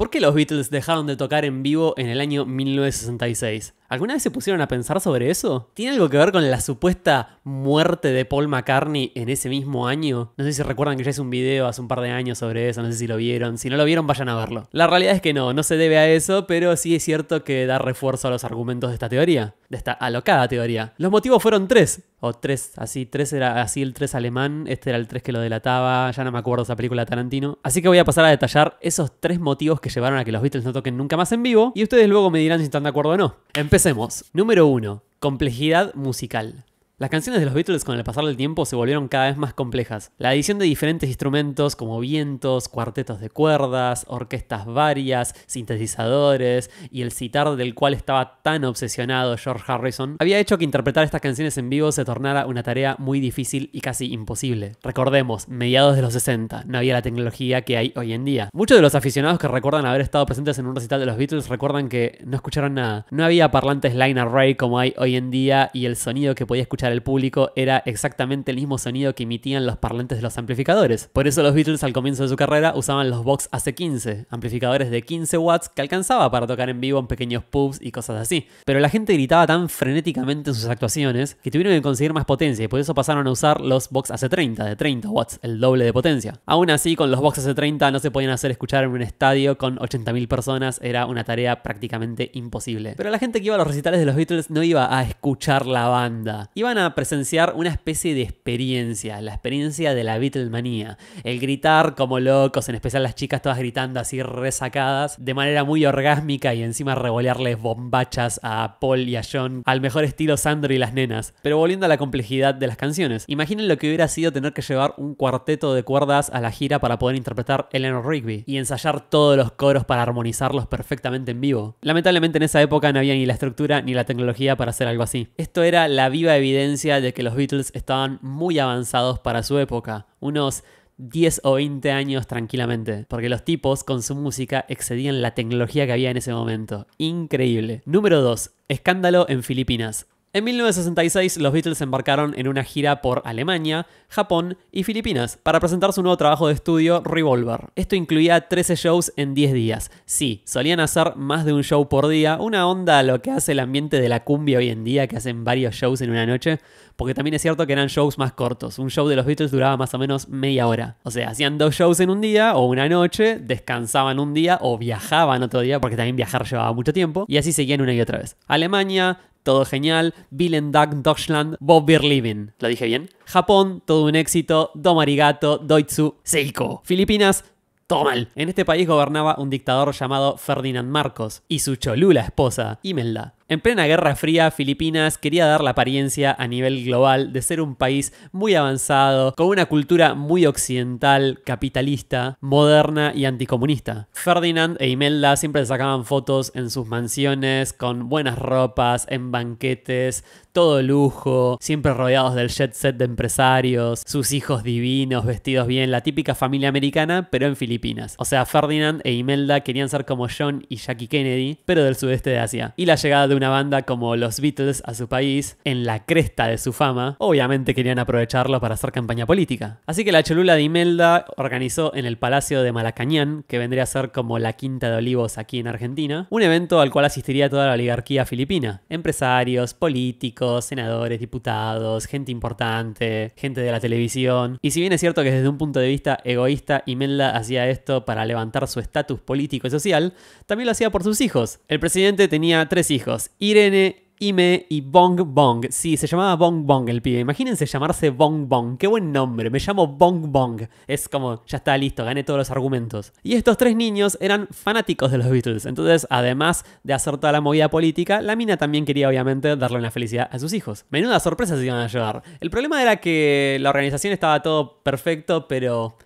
¿Por qué los Beatles dejaron de tocar en vivo en el año 1966? ¿Alguna vez se pusieron a pensar sobre eso? ¿Tiene algo que ver con la supuesta muerte de Paul McCartney en ese mismo año? No sé si recuerdan que ya hice un video hace un par de años sobre eso, no sé si lo vieron. Si no lo vieron, vayan a verlo. La realidad es que no, no se debe a eso, pero sí es cierto que da refuerzo a los argumentos de esta teoría, de esta alocada teoría. Los motivos fueron tres, o tres, así, tres era así el tres alemán, este era el tres que lo delataba, ya no me acuerdo esa película de Tarantino. Así que voy a pasar a detallar esos tres motivos que llevaron a que los Beatles no toquen nunca más en vivo, y ustedes luego me dirán si están de acuerdo o no. Empecemos. Número 1. Complejidad musical. Las canciones de los Beatles con el pasar del tiempo se volvieron cada vez más complejas. La adición de diferentes instrumentos como vientos, cuartetos de cuerdas, orquestas varias, sintetizadores y el citar del cual estaba tan obsesionado George Harrison, había hecho que interpretar estas canciones en vivo se tornara una tarea muy difícil y casi imposible. Recordemos, mediados de los 60, no había la tecnología que hay hoy en día. Muchos de los aficionados que recuerdan haber estado presentes en un recital de los Beatles recuerdan que no escucharon nada. No había parlantes line array como hay hoy en día y el sonido que podía escuchar el público era exactamente el mismo sonido que emitían los parlantes de los amplificadores. Por eso los Beatles al comienzo de su carrera usaban los box AC15, amplificadores de 15 watts que alcanzaba para tocar en vivo en pequeños pubs y cosas así. Pero la gente gritaba tan frenéticamente en sus actuaciones que tuvieron que conseguir más potencia y por eso pasaron a usar los box AC30 de 30 watts, el doble de potencia. Aún así, con los box AC30 no se podían hacer escuchar en un estadio con 80.000 personas, era una tarea prácticamente imposible. Pero la gente que iba a los recitales de los Beatles no iba a escuchar la banda, iban a presenciar una especie de experiencia, la experiencia de la Beatlemanía. El gritar como locos, en especial las chicas todas gritando así resacadas, de manera muy orgásmica y encima revolearles bombachas a Paul y a John, al mejor estilo Sandro y las nenas. Pero volviendo a la complejidad de las canciones, imaginen lo que hubiera sido tener que llevar un cuarteto de cuerdas a la gira para poder interpretar Eleanor Rigby y ensayar todos los coros para armonizarlos perfectamente en vivo. Lamentablemente en esa época no había ni la estructura ni la tecnología para hacer algo así. Esto era la viva evidencia de que los Beatles estaban muy avanzados para su época, unos 10 o 20 años tranquilamente, porque los tipos con su música excedían la tecnología que había en ese momento. Increíble. Número 2. Escándalo en Filipinas. En 1966 los Beatles embarcaron en una gira por Alemania, Japón y Filipinas para presentar su nuevo trabajo de estudio Revolver. Esto incluía 13 shows en 10 días. Sí, solían hacer más de un show por día, una onda a lo que hace el ambiente de la cumbia hoy en día que hacen varios shows en una noche. Porque también es cierto que eran shows más cortos. Un show de los Beatles duraba más o menos media hora. O sea, hacían dos shows en un día o una noche, descansaban un día o viajaban otro día, porque también viajar llevaba mucho tiempo, y así seguían una y otra vez. Alemania, todo genial. Bill Duck Deutschland, Bob ¿Lo dije bien? Japón, todo un éxito. Domarigato, Doitsu, Seiko. Filipinas, todo mal. En este país gobernaba un dictador llamado Ferdinand Marcos y su cholula esposa, Imelda. En plena Guerra Fría, Filipinas quería dar la apariencia a nivel global de ser un país muy avanzado, con una cultura muy occidental, capitalista, moderna y anticomunista. Ferdinand e Imelda siempre sacaban fotos en sus mansiones, con buenas ropas, en banquetes, todo lujo, siempre rodeados del jet set de empresarios, sus hijos divinos, vestidos bien, la típica familia americana, pero en Filipinas. O sea, Ferdinand e Imelda querían ser como John y Jackie Kennedy, pero del sudeste de Asia. Y la llegada de una banda como los Beatles a su país, en la cresta de su fama, obviamente querían aprovecharlo para hacer campaña política. Así que la cholula de Imelda organizó en el Palacio de Malacañán, que vendría a ser como la Quinta de Olivos aquí en Argentina, un evento al cual asistiría toda la oligarquía filipina, empresarios, políticos, senadores, diputados, gente importante, gente de la televisión. Y si bien es cierto que desde un punto de vista egoísta Imelda hacía esto para levantar su estatus político y social, también lo hacía por sus hijos. El presidente tenía tres hijos, Irene, Ime y Bong Bong. Sí, se llamaba Bong Bong el pibe. Imagínense llamarse Bong Bong. Qué buen nombre. Me llamo Bong Bong. Es como, ya está listo, gané todos los argumentos. Y estos tres niños eran fanáticos de los Beatles. Entonces, además de hacer toda la movida política, la mina también quería, obviamente, darle una felicidad a sus hijos. Menuda sorpresa se iban a llevar. El problema era que la organización estaba todo perfecto, pero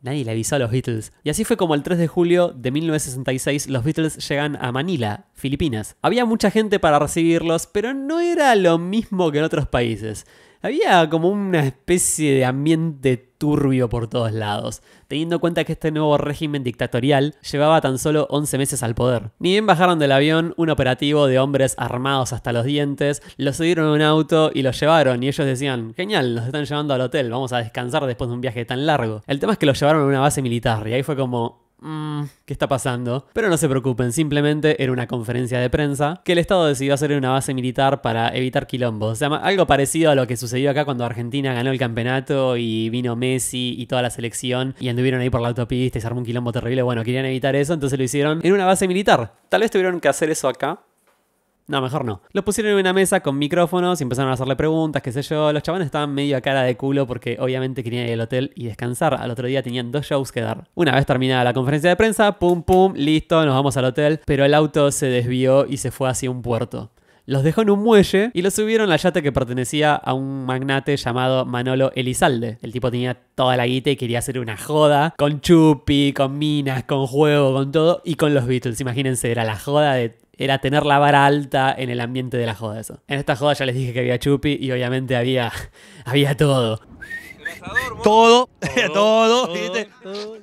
Nadie le avisó a los Beatles. Y así fue como el 3 de julio de 1966 los Beatles llegan a Manila, Filipinas. Había mucha gente para recibirlos, pero no era lo mismo que en otros países había como una especie de ambiente turbio por todos lados, teniendo en cuenta que este nuevo régimen dictatorial llevaba tan solo 11 meses al poder. Ni bien bajaron del avión un operativo de hombres armados hasta los dientes, los subieron a un auto y los llevaron y ellos decían, genial, nos están llevando al hotel, vamos a descansar después de un viaje tan largo. El tema es que los llevaron a una base militar y ahí fue como, mmm, ¿qué está pasando? Pero no se preocupen, simplemente era una conferencia de prensa que el Estado decidió hacer en una base militar para evitar quilombos. O sea, algo parecido a lo que sucedió acá cuando Argentina ganó el campeonato y vino Messi y toda la selección y anduvieron ahí por la autopista y se armó un quilombo terrible. Bueno, querían evitar eso, entonces lo hicieron en una base militar. Tal vez tuvieron que hacer eso acá, no, mejor no. Los pusieron en una mesa con micrófonos y empezaron a hacerle preguntas, qué sé yo. Los chavales estaban medio a cara de culo porque obviamente querían ir al hotel y descansar. Al otro día tenían dos shows que dar. Una vez terminada la conferencia de prensa, pum pum, listo, nos vamos al hotel. Pero el auto se desvió y se fue hacia un puerto los dejó en un muelle y los subieron al yate que pertenecía a un magnate llamado Manolo Elizalde. El tipo tenía toda la guita y quería hacer una joda con chupi, con minas, con juego, con todo y con los Beatles. Imagínense, era la joda de era tener la vara alta en el ambiente de la joda eso. En esta joda ya les dije que había chupi y obviamente había, había todo. todo, todo, todo, todo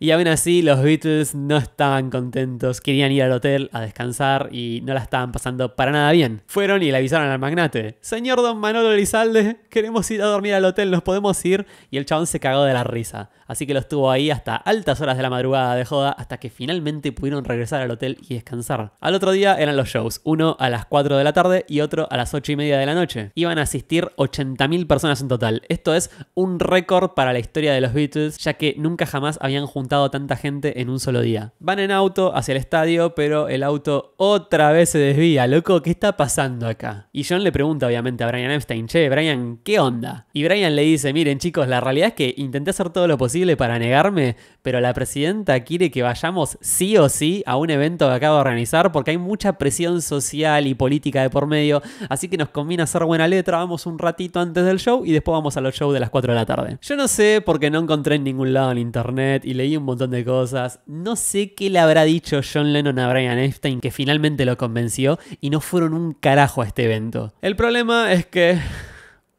y aún así, los Beatles no estaban contentos, querían ir al hotel a descansar y no la estaban pasando para nada bien. Fueron y le avisaron al magnate: Señor Don Manolo Elizalde, queremos ir a dormir al hotel, nos podemos ir. Y el chabón se cagó de la risa. Así que lo estuvo ahí hasta altas horas de la madrugada de joda, hasta que finalmente pudieron regresar al hotel y descansar. Al otro día eran los shows: uno a las 4 de la tarde y otro a las 8 y media de la noche. Iban a asistir 80.000 personas en total. Esto es un récord para la historia de los Beatles, ya que nunca jamás habían juntado tanta gente en un solo día. Van en auto hacia el estadio, pero el auto otra vez se desvía. Loco, ¿qué está pasando acá? Y John le pregunta obviamente a Brian Epstein, che, Brian, ¿qué onda? Y Brian le dice, miren chicos, la realidad es que intenté hacer todo lo posible para negarme, pero la presidenta quiere que vayamos sí o sí a un evento que acabo de organizar porque hay mucha presión social y política de por medio, así que nos conviene hacer buena letra, vamos un ratito antes del show y después vamos a los shows de las 4 de la tarde. Yo no sé porque no encontré en ningún lado en internet y leí un montón de cosas. No sé qué le habrá dicho John Lennon a Brian Epstein que finalmente lo convenció y no fueron un carajo a este evento. El problema es que...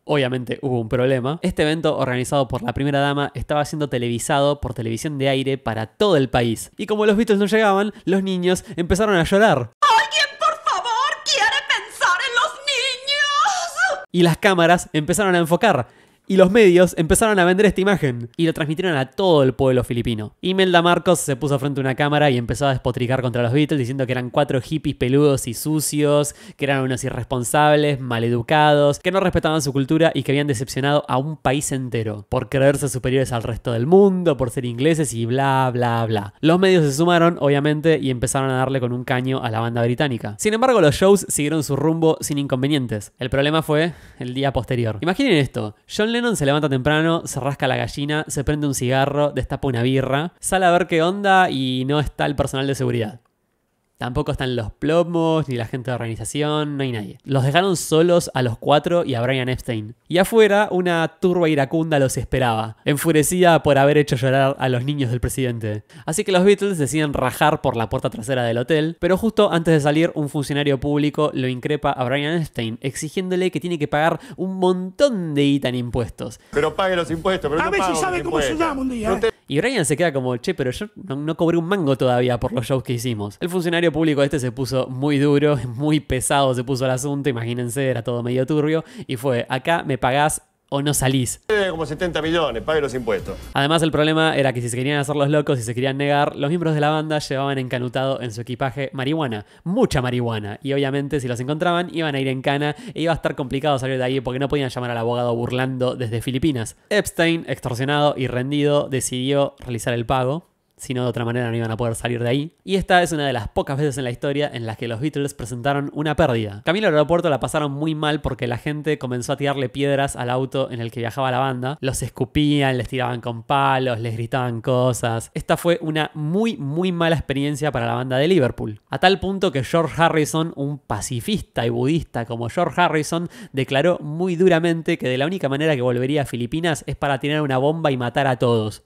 Obviamente hubo un problema. Este evento organizado por la primera dama estaba siendo televisado por televisión de aire para todo el país. Y como los Beatles no llegaban, los niños empezaron a llorar. ¡Alguien, por favor, quiere pensar en los niños! Y las cámaras empezaron a enfocar y los medios empezaron a vender esta imagen y lo transmitieron a todo el pueblo filipino. Imelda Marcos se puso frente a una cámara y empezó a despotricar contra los Beatles diciendo que eran cuatro hippies peludos y sucios, que eran unos irresponsables, maleducados, que no respetaban su cultura y que habían decepcionado a un país entero por creerse superiores al resto del mundo, por ser ingleses y bla bla bla. Los medios se sumaron, obviamente, y empezaron a darle con un caño a la banda británica. Sin embargo, los shows siguieron su rumbo sin inconvenientes. El problema fue el día posterior. Imaginen esto, Lennon se levanta temprano, se rasca la gallina, se prende un cigarro, destapa una birra, sale a ver qué onda y no está el personal de seguridad. Tampoco están los plomos, ni la gente de organización, no hay nadie. Los dejaron solos a los cuatro y a Brian Epstein. Y afuera, una turba iracunda los esperaba, enfurecida por haber hecho llorar a los niños del presidente. Así que los Beatles deciden rajar por la puerta trasera del hotel, pero justo antes de salir, un funcionario público lo increpa a Brian Epstein, exigiéndole que tiene que pagar un montón de guita impuestos. Pero pague los impuestos, pero A no ver si sabe cómo se un día. ¿eh? Y Brian se queda como, che, pero yo no cobré un mango todavía por los shows que hicimos. El funcionario Público este se puso muy duro, muy pesado se puso el asunto, imagínense, era todo medio turbio, y fue, acá me pagás o no salís. Eh, como 70 millones, pague los impuestos. Además, el problema era que si se querían hacer los locos y se querían negar, los miembros de la banda llevaban encanutado en su equipaje marihuana, mucha marihuana. Y obviamente, si los encontraban, iban a ir en cana e iba a estar complicado salir de ahí porque no podían llamar al abogado burlando desde Filipinas. Epstein, extorsionado y rendido, decidió realizar el pago si no de otra manera no iban a poder salir de ahí. Y esta es una de las pocas veces en la historia en las que los Beatles presentaron una pérdida. Camilo al aeropuerto la pasaron muy mal porque la gente comenzó a tirarle piedras al auto en el que viajaba la banda. Los escupían, les tiraban con palos, les gritaban cosas. Esta fue una muy, muy mala experiencia para la banda de Liverpool. A tal punto que George Harrison, un pacifista y budista como George Harrison, declaró muy duramente que de la única manera que volvería a Filipinas es para tirar una bomba y matar a todos.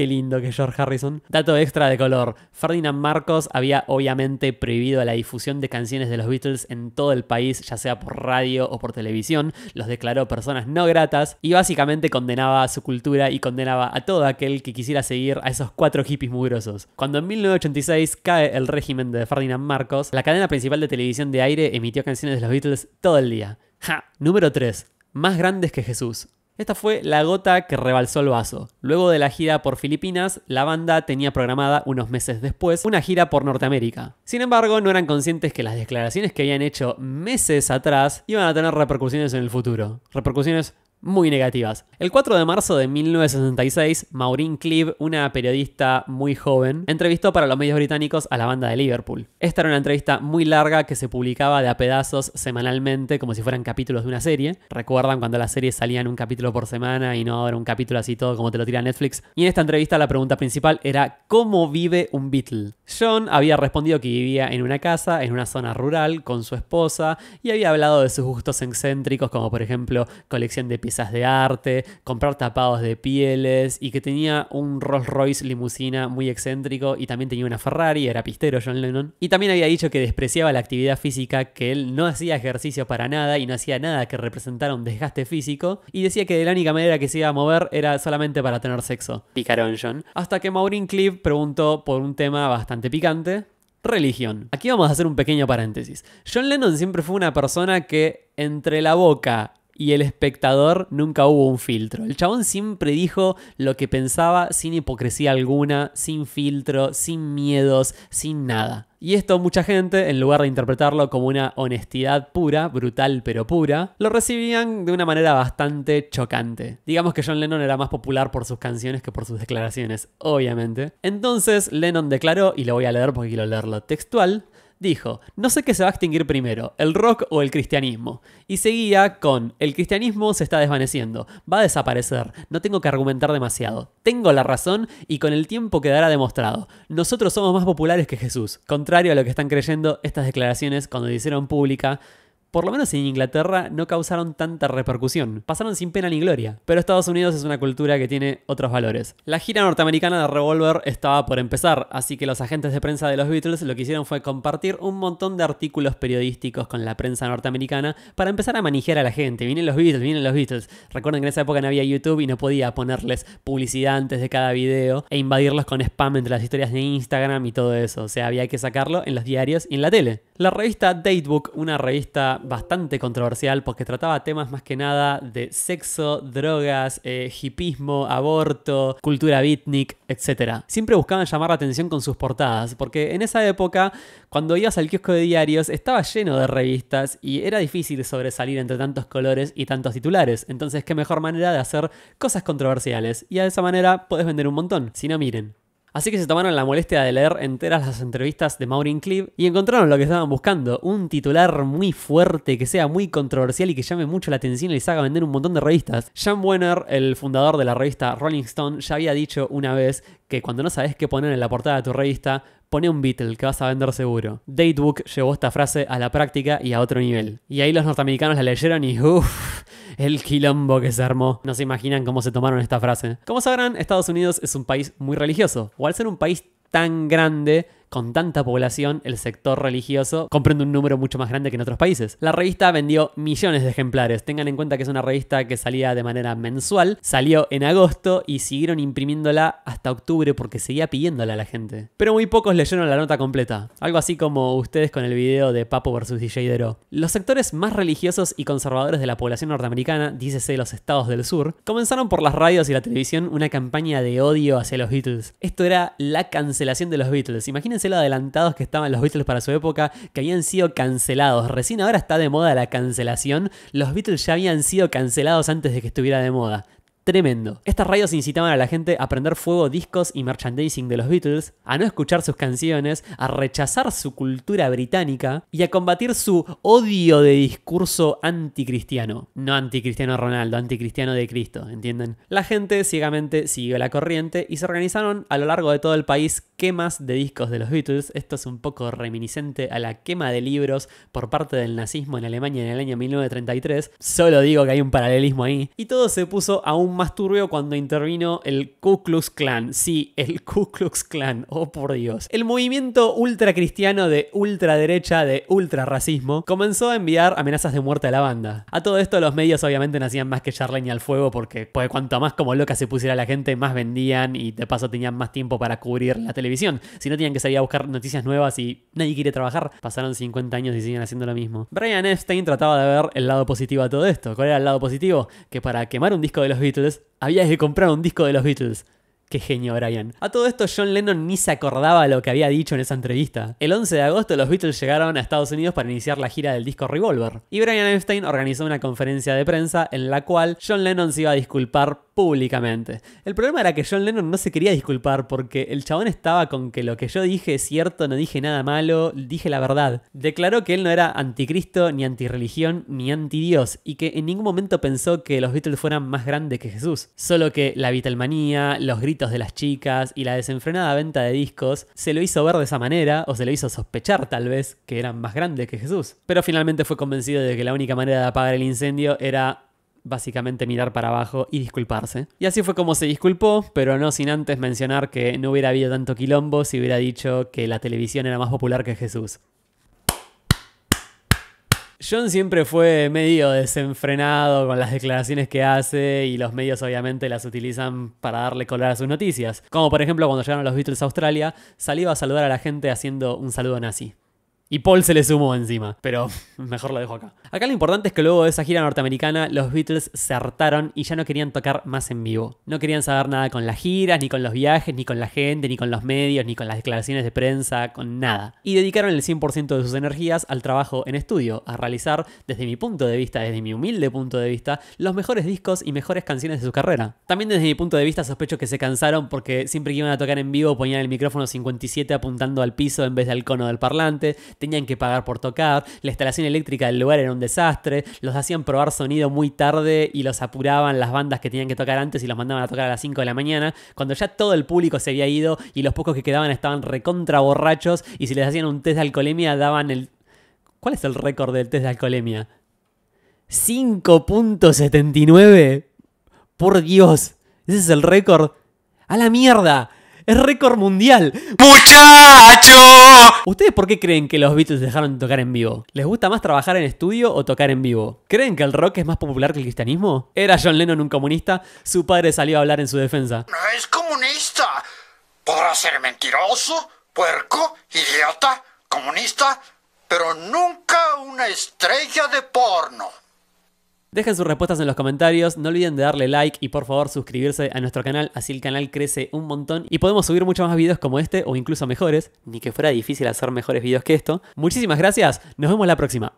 qué lindo que George Harrison. Dato extra de color. Ferdinand Marcos había obviamente prohibido la difusión de canciones de los Beatles en todo el país, ya sea por radio o por televisión. Los declaró personas no gratas y básicamente condenaba a su cultura y condenaba a todo aquel que quisiera seguir a esos cuatro hippies mugrosos. Cuando en 1986 cae el régimen de Ferdinand Marcos, la cadena principal de televisión de aire emitió canciones de los Beatles todo el día. Ja. Número 3. Más grandes que Jesús. Esta fue la gota que rebalsó el vaso. Luego de la gira por Filipinas, la banda tenía programada unos meses después una gira por Norteamérica. Sin embargo, no eran conscientes que las declaraciones que habían hecho meses atrás iban a tener repercusiones en el futuro. Repercusiones muy negativas. El 4 de marzo de 1966, Maureen Cleave, una periodista muy joven, entrevistó para los medios británicos a la banda de Liverpool. Esta era una entrevista muy larga que se publicaba de a pedazos semanalmente, como si fueran capítulos de una serie. ¿Recuerdan cuando las series salían un capítulo por semana y no era un capítulo así todo como te lo tira Netflix? Y en esta entrevista la pregunta principal era ¿cómo vive un Beatle? John había respondido que vivía en una casa, en una zona rural, con su esposa, y había hablado de sus gustos excéntricos, como por ejemplo colección de de arte, comprar tapados de pieles y que tenía un Rolls Royce limusina muy excéntrico y también tenía una Ferrari, era pistero John Lennon. Y también había dicho que despreciaba la actividad física, que él no hacía ejercicio para nada y no hacía nada que representara un desgaste físico y decía que de la única manera que se iba a mover era solamente para tener sexo. Picarón John. Hasta que Maureen Cliff preguntó por un tema bastante picante, religión. Aquí vamos a hacer un pequeño paréntesis. John Lennon siempre fue una persona que entre la boca y el espectador nunca hubo un filtro. El chabón siempre dijo lo que pensaba sin hipocresía alguna, sin filtro, sin miedos, sin nada. Y esto mucha gente, en lugar de interpretarlo como una honestidad pura, brutal pero pura, lo recibían de una manera bastante chocante. Digamos que John Lennon era más popular por sus canciones que por sus declaraciones, obviamente. Entonces Lennon declaró, y lo voy a leer porque quiero leerlo textual, dijo, no sé qué se va a extinguir primero, el rock o el cristianismo. Y seguía con, el cristianismo se está desvaneciendo, va a desaparecer, no tengo que argumentar demasiado, tengo la razón y con el tiempo quedará demostrado. Nosotros somos más populares que Jesús, contrario a lo que están creyendo estas declaraciones cuando hicieron pública por lo menos en Inglaterra, no causaron tanta repercusión. Pasaron sin pena ni gloria. Pero Estados Unidos es una cultura que tiene otros valores. La gira norteamericana de Revolver estaba por empezar, así que los agentes de prensa de los Beatles lo que hicieron fue compartir un montón de artículos periodísticos con la prensa norteamericana para empezar a manijear a la gente. Vienen los Beatles, vienen los Beatles. Recuerden que en esa época no había YouTube y no podía ponerles publicidad antes de cada video e invadirlos con spam entre las historias de Instagram y todo eso. O sea, había que sacarlo en los diarios y en la tele. La revista Datebook, una revista bastante controversial porque trataba temas más que nada de sexo, drogas, eh, hipismo, aborto, cultura beatnik, etc. Siempre buscaban llamar la atención con sus portadas, porque en esa época, cuando ibas al kiosco de diarios, estaba lleno de revistas y era difícil sobresalir entre tantos colores y tantos titulares. Entonces, qué mejor manera de hacer cosas controversiales. Y de esa manera podés vender un montón. Si no, miren, Así que se tomaron la molestia de leer enteras las entrevistas de Maureen Cleave y encontraron lo que estaban buscando, un titular muy fuerte, que sea muy controversial y que llame mucho la atención y les haga vender un montón de revistas. Sean Wenner, el fundador de la revista Rolling Stone, ya había dicho una vez que cuando no sabes qué poner en la portada de tu revista, pone un Beatle que vas a vender seguro. Datebook llevó esta frase a la práctica y a otro nivel. Y ahí los norteamericanos la leyeron y uff, el quilombo que se armó. No se imaginan cómo se tomaron esta frase. Como sabrán, Estados Unidos es un país muy religioso, o al ser un país tan grande, con tanta población, el sector religioso comprende un número mucho más grande que en otros países. La revista vendió millones de ejemplares. Tengan en cuenta que es una revista que salía de manera mensual, salió en agosto y siguieron imprimiéndola hasta octubre porque seguía pidiéndola a la gente. Pero muy pocos leyeron la nota completa. Algo así como ustedes con el video de Papo vs. DJ Dero. Los sectores más religiosos y conservadores de la población norteamericana, dícese los estados del sur, comenzaron por las radios y la televisión una campaña de odio hacia los Beatles. Esto era la cancelación de los Beatles. Imagínense Fíjense adelantados que estaban los Beatles para su época, que habían sido cancelados. Recién ahora está de moda la cancelación. Los Beatles ya habían sido cancelados antes de que estuviera de moda tremendo. Estas radios incitaban a la gente a prender fuego discos y merchandising de los Beatles, a no escuchar sus canciones, a rechazar su cultura británica y a combatir su odio de discurso anticristiano. No anticristiano Ronaldo, anticristiano de Cristo, ¿entienden? La gente ciegamente siguió la corriente y se organizaron a lo largo de todo el país quemas de discos de los Beatles. Esto es un poco reminiscente a la quema de libros por parte del nazismo en Alemania en el año 1933. Solo digo que hay un paralelismo ahí. Y todo se puso a un más turbio cuando intervino el Ku Klux Klan. Sí, el Ku Klux Klan, oh por Dios. El movimiento ultracristiano de ultraderecha, de racismo comenzó a enviar amenazas de muerte a la banda. A todo esto los medios obviamente no hacían más que echar leña al fuego porque pues, cuanto más como loca se pusiera la gente, más vendían y de paso tenían más tiempo para cubrir la televisión. Si no tenían que salir a buscar noticias nuevas y nadie quiere trabajar, pasaron 50 años y siguen haciendo lo mismo. Brian Epstein trataba de ver el lado positivo a todo esto. ¿Cuál era el lado positivo? Que para quemar un disco de los Beatles, había que comprar un disco de los Beatles. Qué genio, Brian. A todo esto, John Lennon ni se acordaba lo que había dicho en esa entrevista. El 11 de agosto, los Beatles llegaron a Estados Unidos para iniciar la gira del disco Revolver. Y Brian Epstein organizó una conferencia de prensa en la cual John Lennon se iba a disculpar públicamente. El problema era que John Lennon no se quería disculpar porque el chabón estaba con que lo que yo dije es cierto, no dije nada malo, dije la verdad. Declaró que él no era anticristo, ni antirreligión, ni antidios, y que en ningún momento pensó que los Beatles fueran más grandes que Jesús. Solo que la Beatlemanía, los gritos de las chicas y la desenfrenada venta de discos se lo hizo ver de esa manera, o se lo hizo sospechar tal vez, que eran más grandes que Jesús. Pero finalmente fue convencido de que la única manera de apagar el incendio era básicamente mirar para abajo y disculparse. Y así fue como se disculpó, pero no sin antes mencionar que no hubiera habido tanto quilombo si hubiera dicho que la televisión era más popular que Jesús. John siempre fue medio desenfrenado con las declaraciones que hace y los medios obviamente las utilizan para darle color a sus noticias. Como por ejemplo cuando llegaron los Beatles a Australia, salió a saludar a la gente haciendo un saludo nazi. Y Paul se le sumó encima, pero mejor lo dejo acá. Acá lo importante es que luego de esa gira norteamericana, los Beatles se hartaron y ya no querían tocar más en vivo. No querían saber nada con las giras, ni con los viajes, ni con la gente, ni con los medios, ni con las declaraciones de prensa, con nada. Y dedicaron el 100% de sus energías al trabajo en estudio, a realizar, desde mi punto de vista, desde mi humilde punto de vista, los mejores discos y mejores canciones de su carrera. También desde mi punto de vista sospecho que se cansaron porque siempre que iban a tocar en vivo ponían el micrófono 57 apuntando al piso en vez del cono del parlante tenían que pagar por tocar, la instalación eléctrica del lugar era un desastre, los hacían probar sonido muy tarde y los apuraban las bandas que tenían que tocar antes y los mandaban a tocar a las 5 de la mañana, cuando ya todo el público se había ido y los pocos que quedaban estaban recontra borrachos y si les hacían un test de alcoholemia daban el... ¿Cuál es el récord del test de alcoholemia? 5.79. Por Dios, ese es el récord. A la mierda. Es récord mundial. ¡Muchacho! ¿Ustedes por qué creen que los Beatles dejaron de tocar en vivo? ¿Les gusta más trabajar en estudio o tocar en vivo? ¿Creen que el rock es más popular que el cristianismo? ¿Era John Lennon un comunista? Su padre salió a hablar en su defensa. No es comunista. Podrá ser mentiroso, puerco, idiota, comunista, pero nunca una estrella de porno. Dejen sus respuestas en los comentarios, no olviden de darle like y por favor suscribirse a nuestro canal, así el canal crece un montón y podemos subir muchos más videos como este o incluso mejores, ni que fuera difícil hacer mejores videos que esto. Muchísimas gracias, nos vemos la próxima.